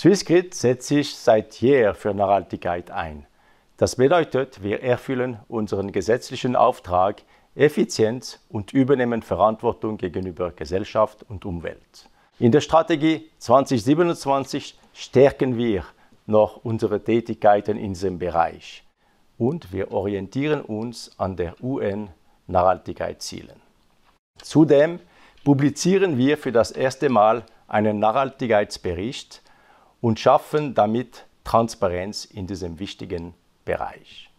Swissgrid setzt sich seit jeher für Nachhaltigkeit ein. Das bedeutet, wir erfüllen unseren gesetzlichen Auftrag Effizienz und übernehmen Verantwortung gegenüber Gesellschaft und Umwelt. In der Strategie 2027 stärken wir noch unsere Tätigkeiten in diesem Bereich und wir orientieren uns an der UN-Nachhaltigkeitszielen. Zudem publizieren wir für das erste Mal einen Nachhaltigkeitsbericht, und schaffen damit Transparenz in diesem wichtigen Bereich.